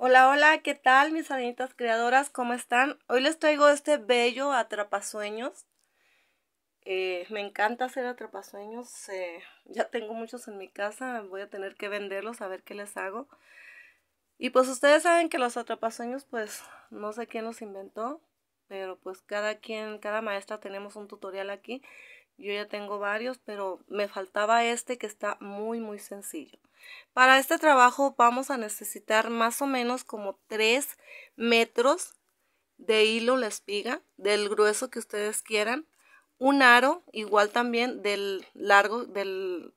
Hola, hola, ¿qué tal mis anitas creadoras? ¿Cómo están? Hoy les traigo este bello atrapasueños. Eh, me encanta hacer atrapasueños. Eh, ya tengo muchos en mi casa, voy a tener que venderlos a ver qué les hago. Y pues ustedes saben que los atrapasueños, pues no sé quién los inventó, pero pues cada quien, cada maestra tenemos un tutorial aquí. Yo ya tengo varios, pero me faltaba este que está muy, muy sencillo. Para este trabajo vamos a necesitar más o menos como 3 metros de hilo la espiga, del grueso que ustedes quieran. Un aro, igual también del largo, del,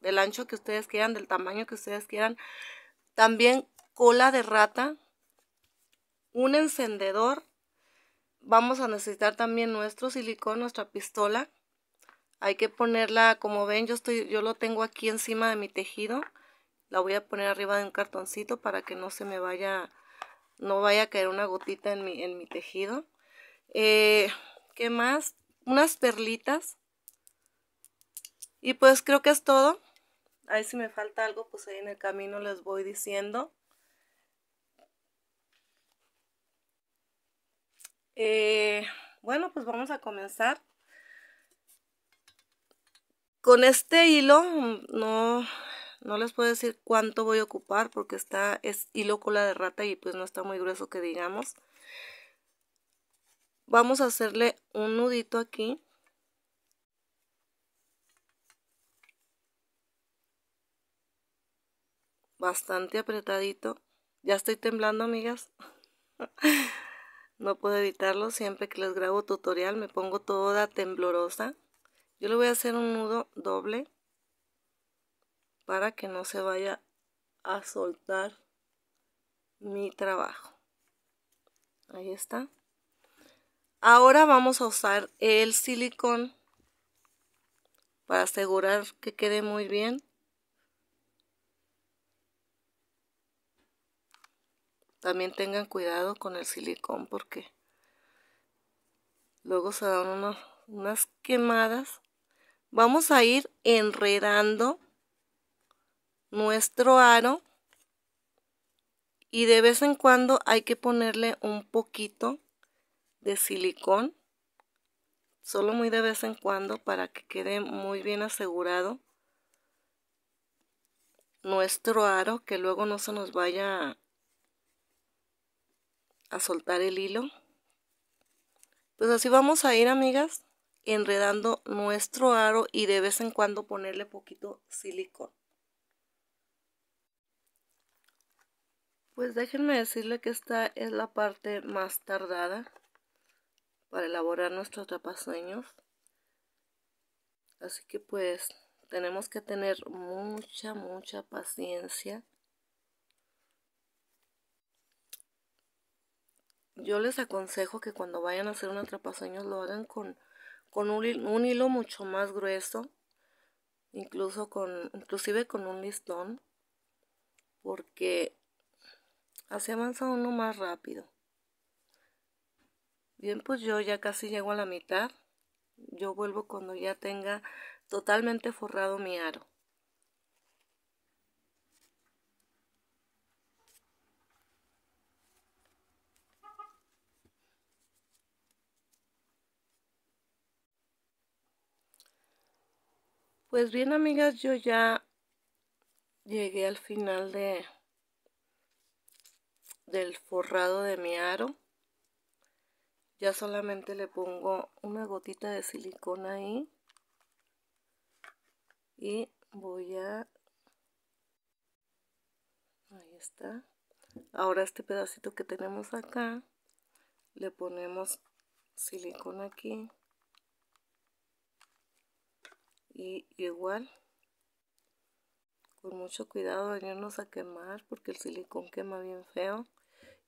del ancho que ustedes quieran, del tamaño que ustedes quieran. También cola de rata, un encendedor. Vamos a necesitar también nuestro silicón, nuestra pistola hay que ponerla, como ven, yo, estoy, yo lo tengo aquí encima de mi tejido. La voy a poner arriba de un cartoncito para que no se me vaya, no vaya a caer una gotita en mi, tejido. Eh, ¿Qué más? Unas perlitas. Y pues creo que es todo. Ahí si me falta algo, pues ahí en el camino les voy diciendo. Eh, bueno, pues vamos a comenzar. Con este hilo, no, no les puedo decir cuánto voy a ocupar porque está, es hilo cola de rata y pues no está muy grueso que digamos. Vamos a hacerle un nudito aquí. Bastante apretadito. Ya estoy temblando, amigas. no puedo evitarlo. Siempre que les grabo tutorial me pongo toda temblorosa yo le voy a hacer un nudo doble para que no se vaya a soltar mi trabajo ahí está ahora vamos a usar el silicón para asegurar que quede muy bien también tengan cuidado con el silicón porque luego se dan unas quemadas vamos a ir enredando nuestro aro y de vez en cuando hay que ponerle un poquito de silicón solo muy de vez en cuando para que quede muy bien asegurado nuestro aro que luego no se nos vaya a soltar el hilo pues así vamos a ir amigas enredando nuestro aro y de vez en cuando ponerle poquito silicón. Pues déjenme decirle que esta es la parte más tardada para elaborar nuestros trapasueños. Así que pues tenemos que tener mucha, mucha paciencia. Yo les aconsejo que cuando vayan a hacer un atrapasueños lo hagan con con un, hilo mucho más grueso, incluso con, inclusive con un listón, porque así avanza uno más rápido. Bien, pues yo ya casi llego a la mitad. Yo vuelvo cuando ya tenga totalmente forrado mi aro. Pues bien, amigas, yo ya llegué al final de del forrado de mi aro. Ya solamente le pongo una gotita de silicona ahí. Y voy a... Ahí está. Ahora este pedacito que tenemos acá, le ponemos silicona aquí y igual con mucho cuidado de irnos a quemar porque el silicón quema bien feo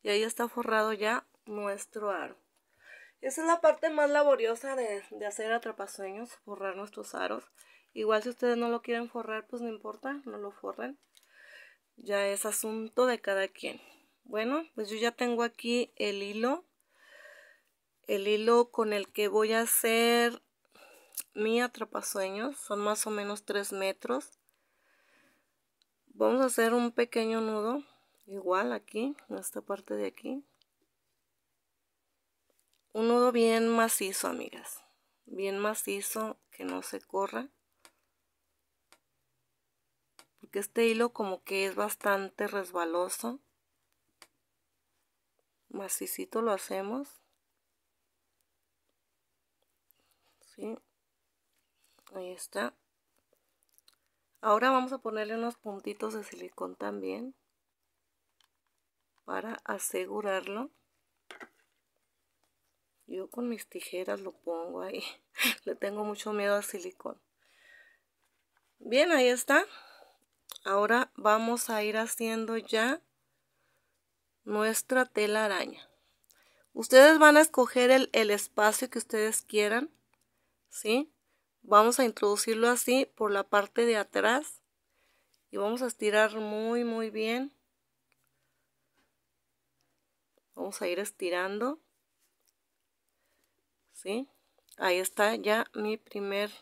y ahí está forrado ya nuestro aro esa es la parte más laboriosa de, de hacer atrapasueños forrar nuestros aros igual si ustedes no lo quieren forrar pues no importa no lo forren ya es asunto de cada quien bueno pues yo ya tengo aquí el hilo el hilo con el que voy a hacer mi atrapasueños, son más o menos 3 metros. Vamos a hacer un pequeño nudo, igual aquí, en esta parte de aquí. Un nudo bien macizo, amigas. Bien macizo, que no se corra. Porque este hilo como que es bastante resbaloso. Macicito lo hacemos. ¿Sí? Ahí está. Ahora vamos a ponerle unos puntitos de silicón también para asegurarlo. Yo con mis tijeras lo pongo ahí. Le tengo mucho miedo al silicón. Bien, ahí está. Ahora vamos a ir haciendo ya nuestra tela araña. Ustedes van a escoger el, el espacio que ustedes quieran. ¿Sí? Vamos a introducirlo así por la parte de atrás y vamos a estirar muy muy bien. Vamos a ir estirando. ¿Sí? Ahí está ya mi primer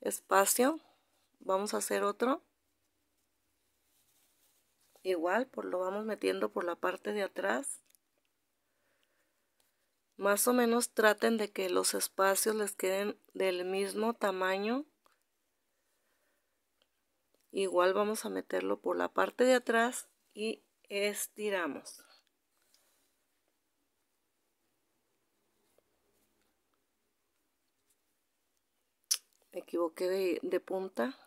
espacio. Vamos a hacer otro. Igual, por lo vamos metiendo por la parte de atrás. Más o menos traten de que los espacios les queden del mismo tamaño. Igual vamos a meterlo por la parte de atrás y estiramos. Me equivoqué de, punta.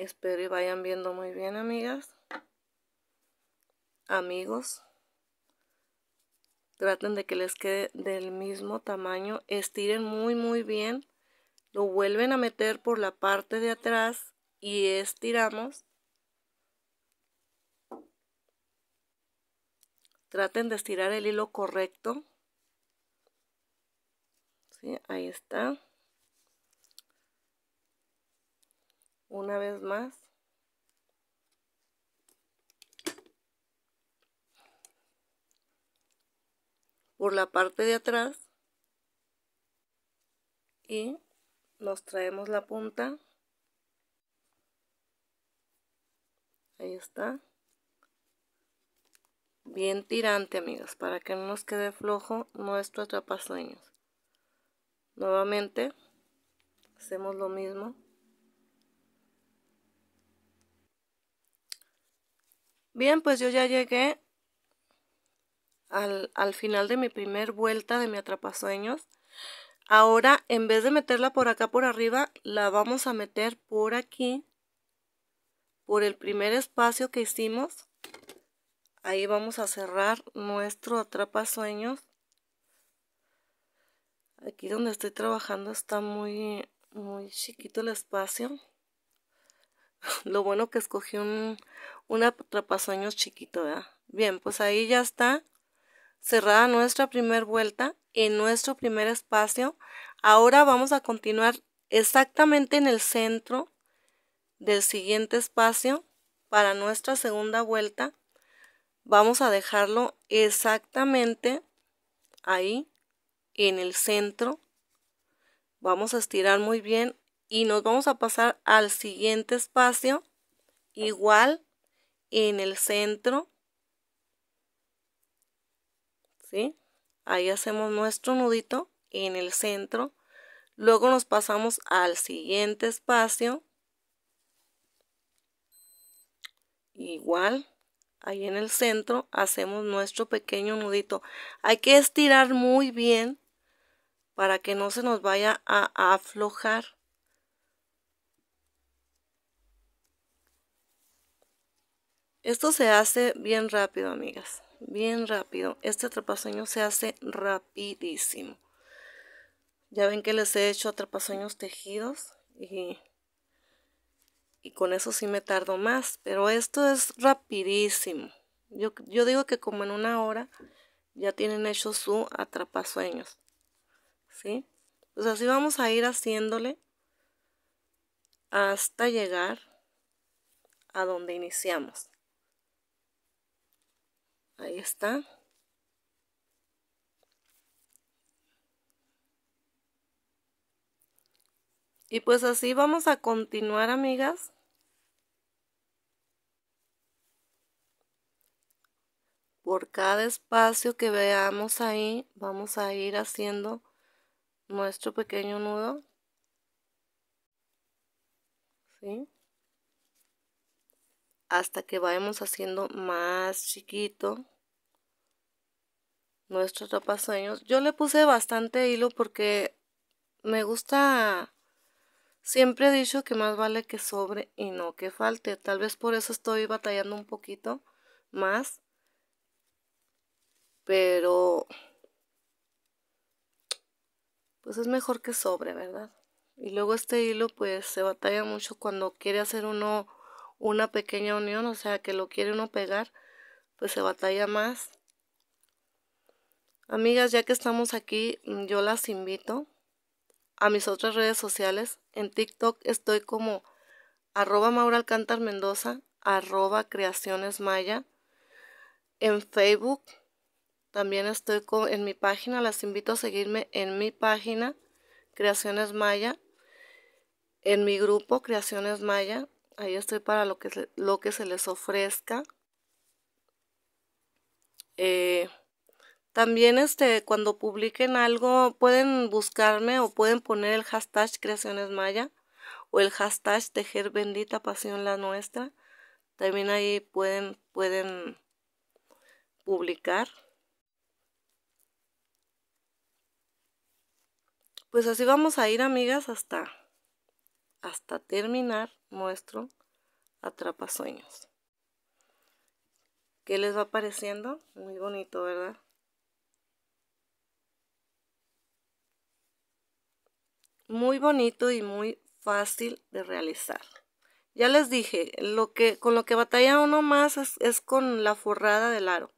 Espero y vayan viendo muy bien, amigas. Amigos. Traten de que les quede del mismo tamaño. Estiren muy, muy bien. Lo vuelven a meter por la parte de atrás y estiramos. Traten de estirar el hilo correcto. Ahí está. una vez más. por la parte de atrás y nos traemos la punta ahí está bien tirante amigos para que no nos quede flojo nuestro atrapasueños nuevamente hacemos lo mismo Bien, pues yo ya llegué al, final de mi primer vuelta de mi atrapasueños. Ahora, en vez de meterla por acá por arriba, la vamos a meter por aquí, por el primer espacio que hicimos. Ahí vamos a cerrar nuestro atrapasueños. Aquí donde estoy trabajando está muy, muy chiquito el espacio. Lo bueno que escogí un, un chiquito, Bien, pues ahí ya está cerrada nuestra primera vuelta en nuestro primer espacio. Ahora vamos a continuar exactamente en el centro del siguiente espacio para nuestra segunda vuelta. Vamos a dejarlo exactamente ahí en el centro. Vamos a estirar muy bien y nos vamos a pasar al siguiente espacio igual en el centro ¿sí? ahí hacemos nuestro nudito en el centro luego nos pasamos al siguiente espacio igual ahí en el centro hacemos nuestro pequeño nudito hay que estirar muy bien para que no se nos vaya a aflojar Esto se hace bien rápido, amigas. Bien rápido. Este atrapasueños se hace rapidísimo. Ya ven que les he hecho atrapasueños tejidos y, y con eso sí me tardo más. Pero esto es rapidísimo. Yo, digo que como en una hora ya tienen hecho su atrapasueños. ¿Sí? Pues así vamos a ir haciéndole hasta llegar a donde iniciamos. Ahí está. Y pues así vamos a continuar, amigas. Por cada espacio que veamos ahí, vamos a ir haciendo nuestro pequeño nudo. ¿Sí? hasta que vayamos haciendo más chiquito nuestro tapasueños. Yo le puse bastante hilo porque me gusta... Siempre he dicho que más vale que sobre y no que falte. Tal vez por eso estoy batallando un poquito más. Pero... Pues es mejor que sobre, ¿verdad? Y luego este hilo pues se batalla mucho cuando quiere hacer uno una pequeña unión, o sea, que lo quiere uno pegar, pues se batalla más. Amigas, ya que estamos aquí, mm, yo las invito a mis otras redes sociales. En TikTok estoy como arroba Maura Alcántar Mendoza, arroba Creaciones Maya. En Facebook también estoy en mi página, las invito a seguirme en mi página, Creaciones Maya, en mi grupo, Creaciones Maya. Ahí estoy para lo que, lo que se les ofrezca. Eh, también este, cuando publiquen algo, pueden buscarme o pueden poner el hashtag Creaciones Maya o el hashtag Tejer Bendita Pasión la Nuestra. También ahí pueden, pueden publicar. Pues así vamos a ir, amigas, hasta, hasta terminar muestro atrapasueños. ¿Qué les va pareciendo? Muy bonito, ¿verdad? Muy bonito y muy fácil de realizar. Ya les dije, lo que, con lo que batalla uno más es, es con la forrada del aro.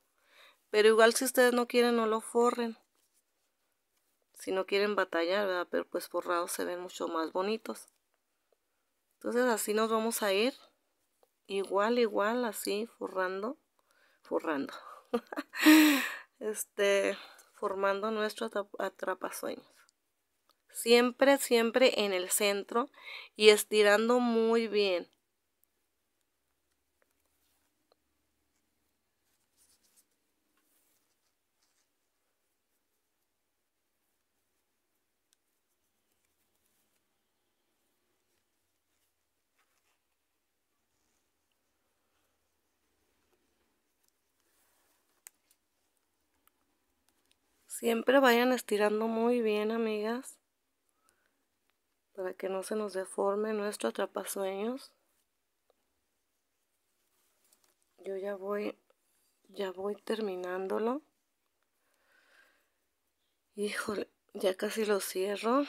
Pero igual si ustedes no quieren, no lo forren. Si no quieren batallar, ¿verdad? Pero pues forrados se ven mucho más bonitos entonces así nos vamos a ir igual igual así forrando forrando este formando nuestro atrapasueños siempre siempre en el centro y estirando muy bien Siempre vayan estirando muy bien, amigas, para que no se nos deforme nuestro atrapasueños. Yo ya voy, ya voy terminándolo. Híjole, ya casi lo cierro.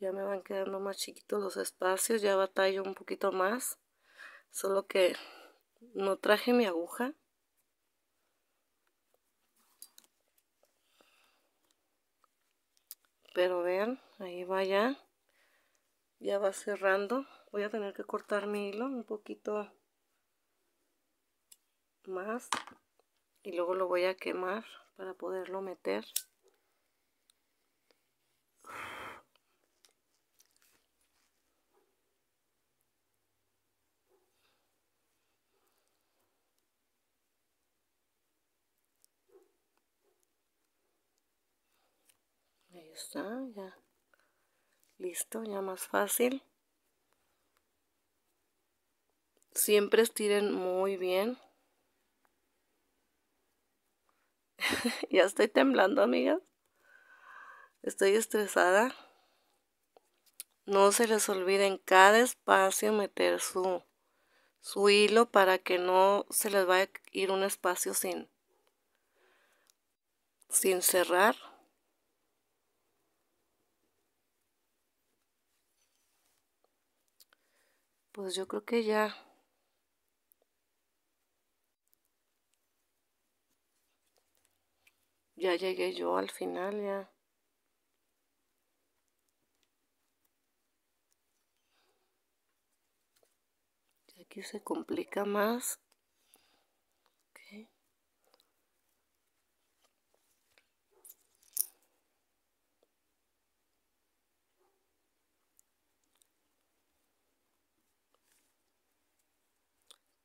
ya me van quedando más chiquitos los espacios, ya batallo un poquito más, solo que no traje mi aguja. Pero vean, ahí va ya, ya va cerrando. Voy a tener que cortar mi hilo un poquito más y luego lo voy a quemar para poderlo meter. ya. Listo, ya más fácil. Siempre estiren muy bien. ya estoy temblando, amigas. Estoy estresada. No se les olvide en cada espacio meter su, su hilo para que no se les vaya a ir un espacio sin, sin cerrar. Pues yo creo que ya. Ya llegué yo al final, ya. Aquí se complica más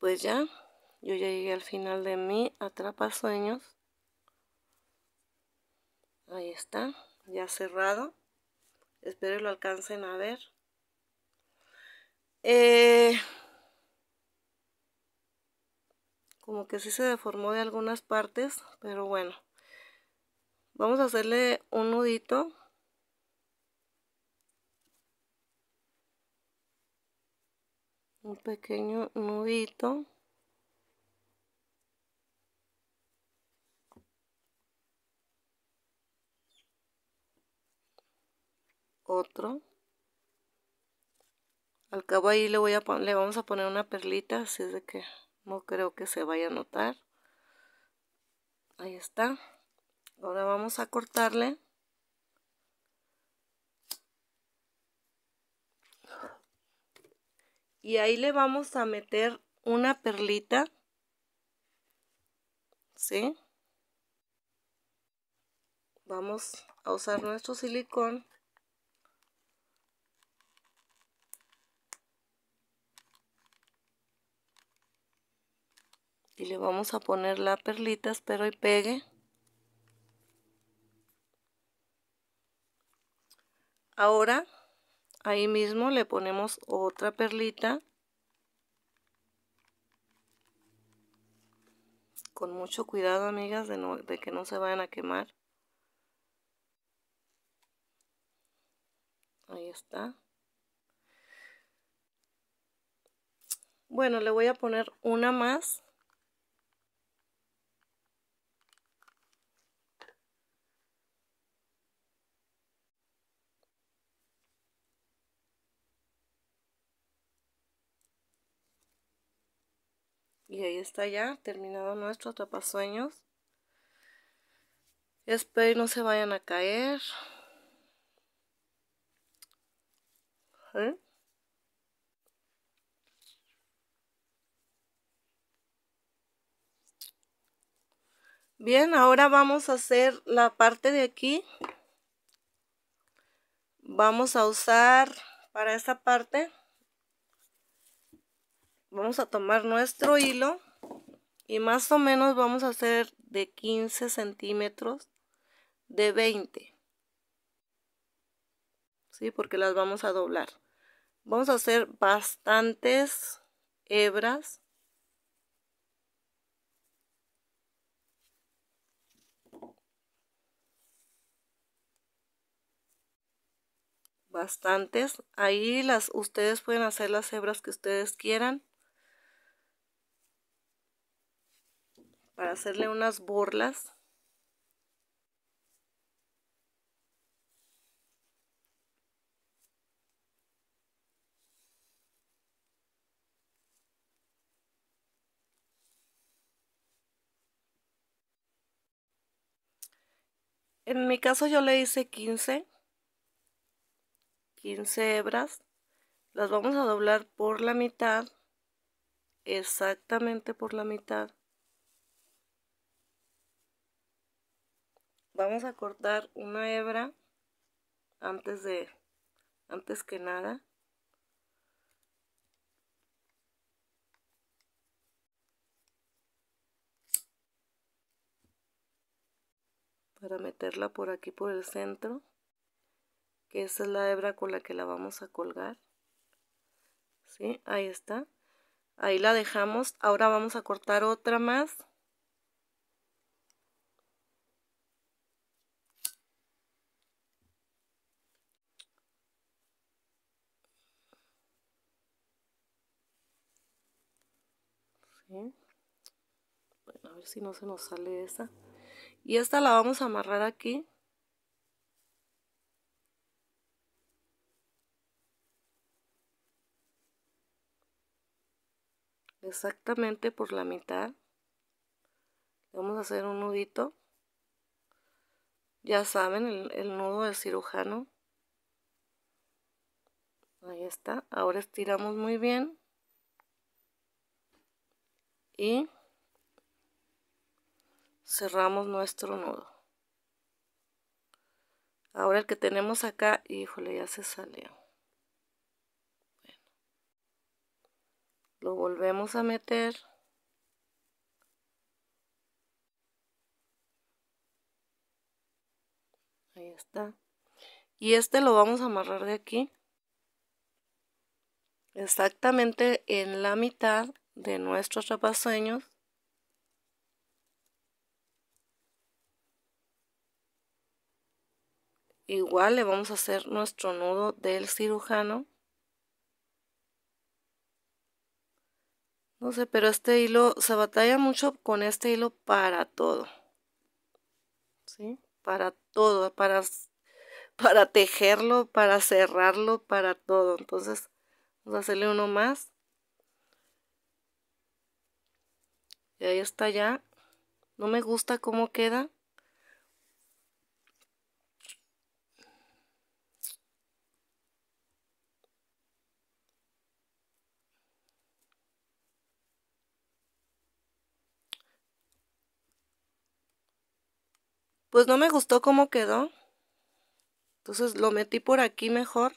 pues ya, yo ya llegué al final de mi atrapa sueños. Ahí está, ya cerrado. Espero lo alcancen a ver. Eh, como que sí se deformó de algunas partes, pero bueno. Vamos a hacerle un nudito un pequeño nudito otro al cabo ahí le voy a le vamos a poner una perlita así es de que no creo que se vaya a notar ahí está ahora vamos a cortarle y ahí le vamos a meter una perlita. ¿Sí? Vamos a usar nuestro silicón. Y le vamos a poner la perlita, espero y pegue. Ahora Ahí mismo le ponemos otra perlita. Con mucho cuidado, amigas, de, que no se vayan a quemar. Ahí está. Bueno, le voy a poner una más Y ahí está ya terminado nuestro tapasueños. Espero no se vayan a caer. ¿Eh? Bien, ahora vamos a hacer la parte de aquí. Vamos a usar para esta parte vamos a tomar nuestro hilo y más o menos vamos a hacer de 15 centímetros de 20 ¿sí? porque las vamos a doblar vamos a hacer bastantes hebras bastantes ahí las ustedes pueden hacer las hebras que ustedes quieran para hacerle unas borlas. En mi caso yo le hice 15, 15 hebras. Las vamos a doblar por la mitad, exactamente por la mitad. vamos a cortar una hebra antes de antes que nada para meterla por aquí por el centro que esa es la hebra con la que la vamos a colgar ¿sí? ahí está ahí la dejamos ahora vamos a cortar otra más a ver si no se nos sale esta. Y esta la vamos a amarrar aquí. Exactamente por la mitad. Vamos a hacer un nudito. Ya saben, el, el nudo de cirujano. Ahí está. Ahora estiramos muy bien y cerramos nuestro nudo. Ahora el que tenemos acá, híjole, ya se salió. Lo volvemos a meter. Ahí está. Y este lo vamos a amarrar de aquí. Exactamente en la mitad de nuestros rapasueños igual le vamos a hacer nuestro nudo del cirujano no sé pero este hilo se batalla mucho con este hilo para todo ¿sí? para todo para para tejerlo para cerrarlo para todo entonces vamos a hacerle uno más Y ahí está ya. No me gusta cómo queda. Pues no me gustó cómo quedó. Entonces lo metí por aquí mejor.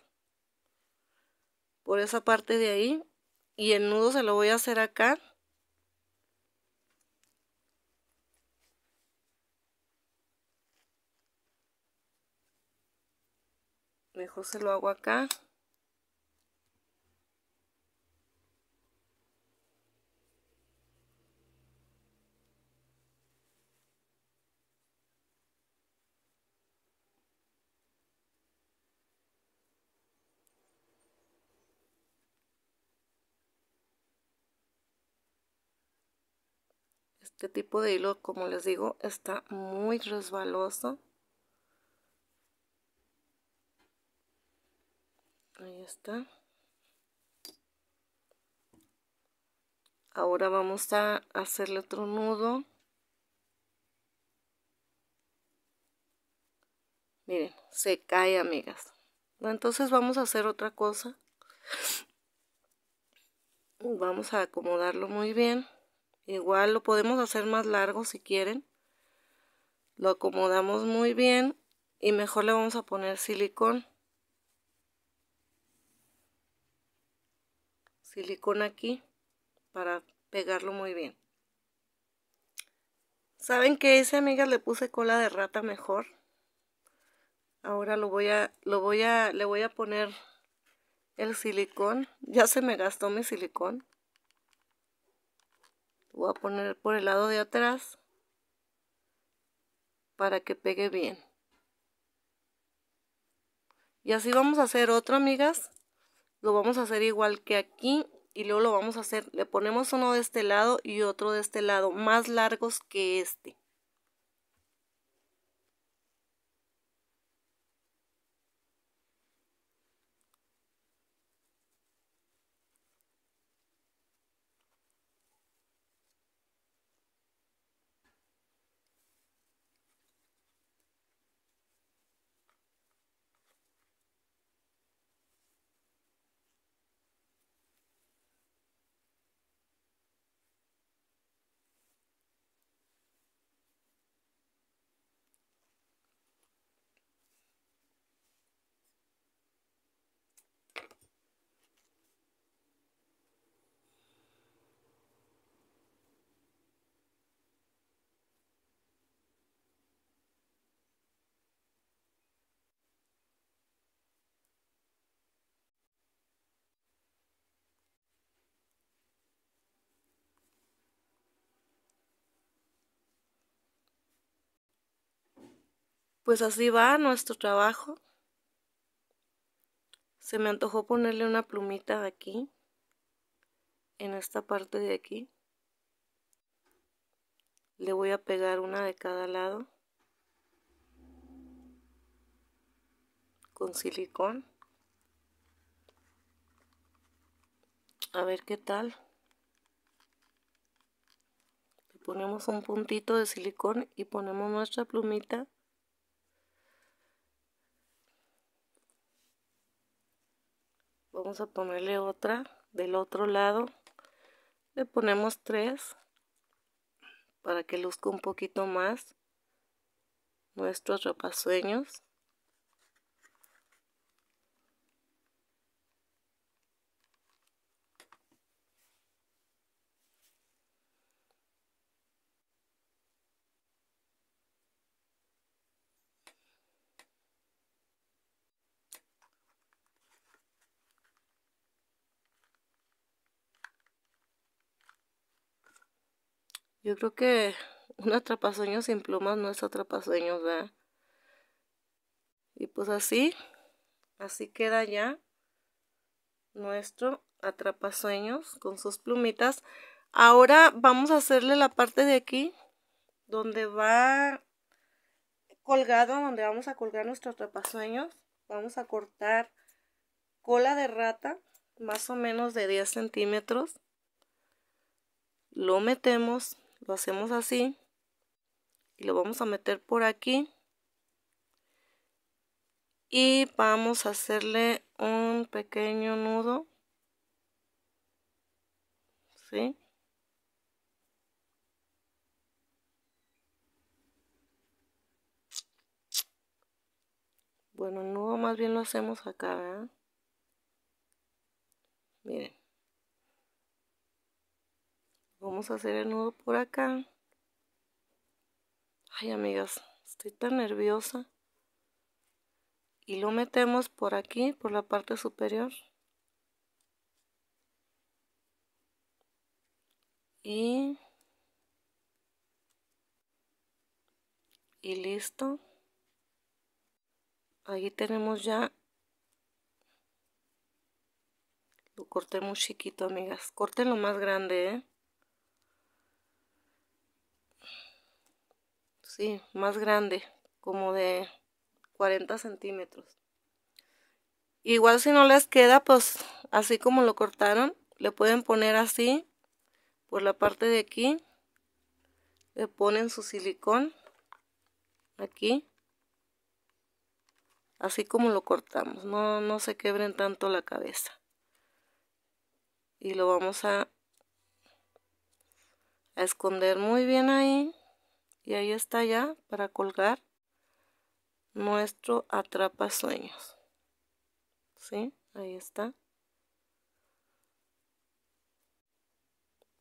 Por esa parte de ahí. Y el nudo se lo voy a hacer acá. mejor se lo hago acá Este tipo de hilo, como les digo, está muy resbaloso. ahí está ahora vamos a hacerle otro nudo miren se cae amigas entonces vamos a hacer otra cosa vamos a acomodarlo muy bien igual lo podemos hacer más largo si quieren lo acomodamos muy bien y mejor le vamos a poner silicón silicón aquí para pegarlo muy bien. ¿Saben que ese amigas? Le puse cola de rata mejor. Ahora lo voy a, lo voy a, le voy a poner el silicón. Ya se me gastó mi silicón. Lo voy a poner por el lado de atrás para que pegue bien. Y así vamos a hacer otro, amigas lo vamos a hacer igual que aquí y luego lo vamos a hacer, le ponemos uno de este lado y otro de este lado, más largos que este. Pues así va nuestro trabajo. Se me antojó ponerle una plumita de aquí, en esta parte de aquí. Le voy a pegar una de cada lado. Con silicón. A ver qué tal ponemos un puntito de silicón y ponemos nuestra plumita vamos a ponerle otra del otro lado le ponemos tres para que luzca un poquito más nuestros rapasueños Yo creo que un atrapasueños sin plumas no es atrapasueños, ¿verdad? Y pues así, así queda ya nuestro atrapasueños con sus plumitas. Ahora vamos a hacerle la parte de aquí donde va colgado, donde vamos a colgar nuestro atrapasueños. Vamos a cortar cola de rata, más o menos de 10 centímetros. Lo metemos lo hacemos así y lo vamos a meter por aquí y vamos a hacerle un pequeño nudo ¿sí? bueno el nudo más bien lo hacemos acá miren vamos a hacer el nudo por acá ay amigas estoy tan nerviosa y lo metemos por aquí por la parte superior y y listo ahí tenemos ya lo corté muy chiquito amigas corten lo más grande ¿eh? sí, más grande, como de 40 centímetros. Igual si no les queda, pues así como lo cortaron, le pueden poner así por la parte de aquí. Le ponen su silicón aquí. Así como lo cortamos, no, no se quebren tanto la cabeza. Y lo vamos a esconder muy bien ahí y ahí está ya para colgar nuestro atrapa sueños ¿sí? ahí está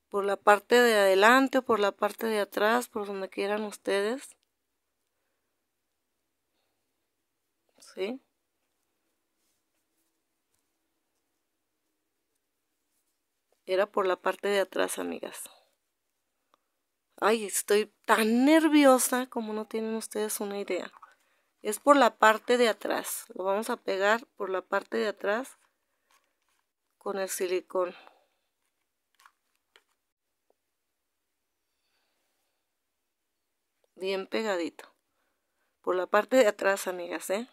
por la parte de adelante o por la parte de atrás por donde quieran ustedes ¿sí? era por la parte de atrás amigas Ay, estoy tan nerviosa como no tienen ustedes una idea. Es por la parte de atrás. Lo vamos a pegar por la parte de atrás con el silicón. Bien pegadito. Por la parte de atrás, amigas, ¿eh?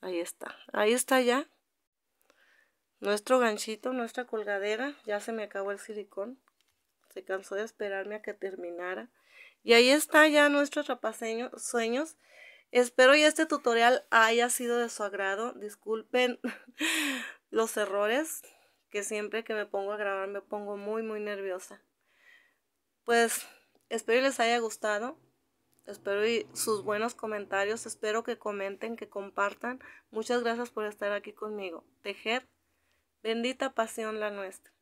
Ahí está. Ahí está ya. Nuestro ganchito, nuestra colgadera. Ya se me acabó el silicón cansó de esperarme a que terminara. Y ahí está ya nuestros rapaceños sueños. Espero y este tutorial haya sido de su agrado. Disculpen los errores que siempre que me pongo a grabar me pongo muy muy nerviosa. Pues espero y les haya gustado. Espero y sus buenos comentarios. Espero que comenten, que compartan. Muchas gracias por estar aquí conmigo. Tejer. Bendita pasión la nuestra.